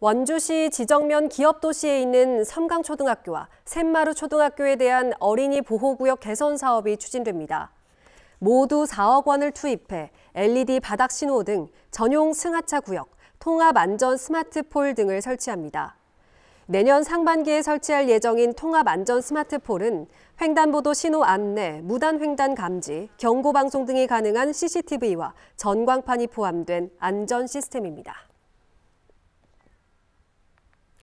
원주시 지정면 기업도시에 있는 삼강초등학교와 샘마루 초등학교에 대한 어린이 보호구역 개선 사업이 추진됩니다. 모두 4억 원을 투입해 LED 바닥 신호 등 전용 승하차 구역, 통합 안전 스마트폴 등을 설치합니다. 내년 상반기에 설치할 예정인 통합 안전 스마트폴은 횡단보도 신호 안내, 무단 횡단 감지, 경고 방송 등이 가능한 CCTV와 전광판이 포함된 안전 시스템입니다.